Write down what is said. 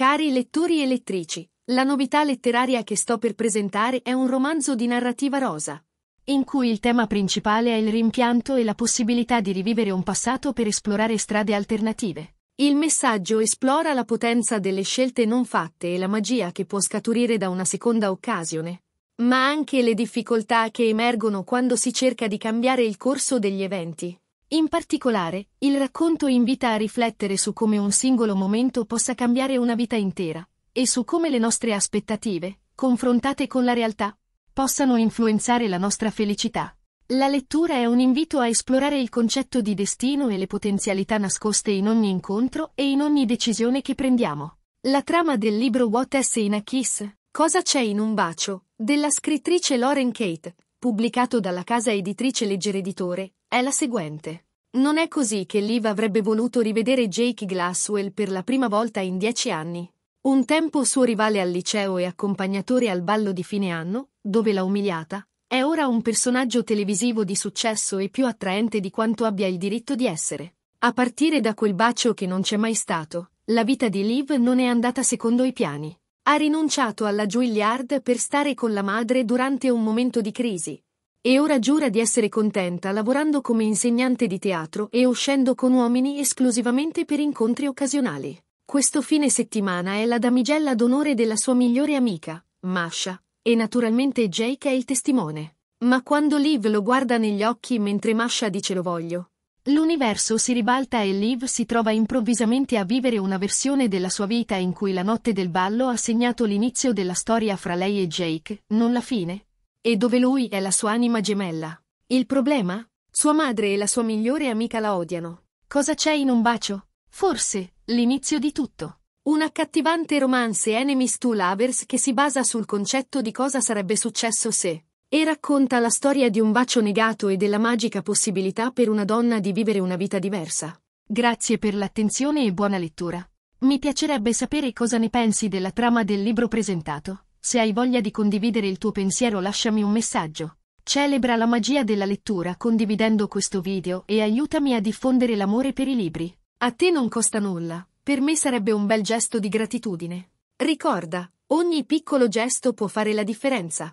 Cari lettori e lettrici, la novità letteraria che sto per presentare è un romanzo di narrativa rosa, in cui il tema principale è il rimpianto e la possibilità di rivivere un passato per esplorare strade alternative. Il messaggio esplora la potenza delle scelte non fatte e la magia che può scaturire da una seconda occasione, ma anche le difficoltà che emergono quando si cerca di cambiare il corso degli eventi. In particolare, il racconto invita a riflettere su come un singolo momento possa cambiare una vita intera, e su come le nostre aspettative, confrontate con la realtà, possano influenzare la nostra felicità. La lettura è un invito a esplorare il concetto di destino e le potenzialità nascoste in ogni incontro e in ogni decisione che prendiamo. La trama del libro What is in a Kiss? Cosa c'è in un bacio? della scrittrice Lauren Kate, pubblicato dalla casa editrice Leggere Editore, è la seguente. Non è così che Liv avrebbe voluto rivedere Jake Glasswell per la prima volta in dieci anni. Un tempo suo rivale al liceo e accompagnatore al ballo di fine anno, dove l'ha umiliata, è ora un personaggio televisivo di successo e più attraente di quanto abbia il diritto di essere. A partire da quel bacio che non c'è mai stato, la vita di Liv non è andata secondo i piani. Ha rinunciato alla Juilliard per stare con la madre durante un momento di crisi. E ora giura di essere contenta lavorando come insegnante di teatro e uscendo con uomini esclusivamente per incontri occasionali. Questo fine settimana è la damigella d'onore della sua migliore amica, Masha, e naturalmente Jake è il testimone. Ma quando Liv lo guarda negli occhi mentre Masha dice lo voglio, L'universo si ribalta e Liv si trova improvvisamente a vivere una versione della sua vita in cui la notte del ballo ha segnato l'inizio della storia fra lei e Jake, non la fine. E dove lui è la sua anima gemella. Il problema? Sua madre e la sua migliore amica la odiano. Cosa c'è in un bacio? Forse, l'inizio di tutto. Un accattivante romance enemies to lovers che si basa sul concetto di cosa sarebbe successo se e racconta la storia di un bacio negato e della magica possibilità per una donna di vivere una vita diversa. Grazie per l'attenzione e buona lettura. Mi piacerebbe sapere cosa ne pensi della trama del libro presentato. Se hai voglia di condividere il tuo pensiero lasciami un messaggio. Celebra la magia della lettura condividendo questo video e aiutami a diffondere l'amore per i libri. A te non costa nulla, per me sarebbe un bel gesto di gratitudine. Ricorda, ogni piccolo gesto può fare la differenza.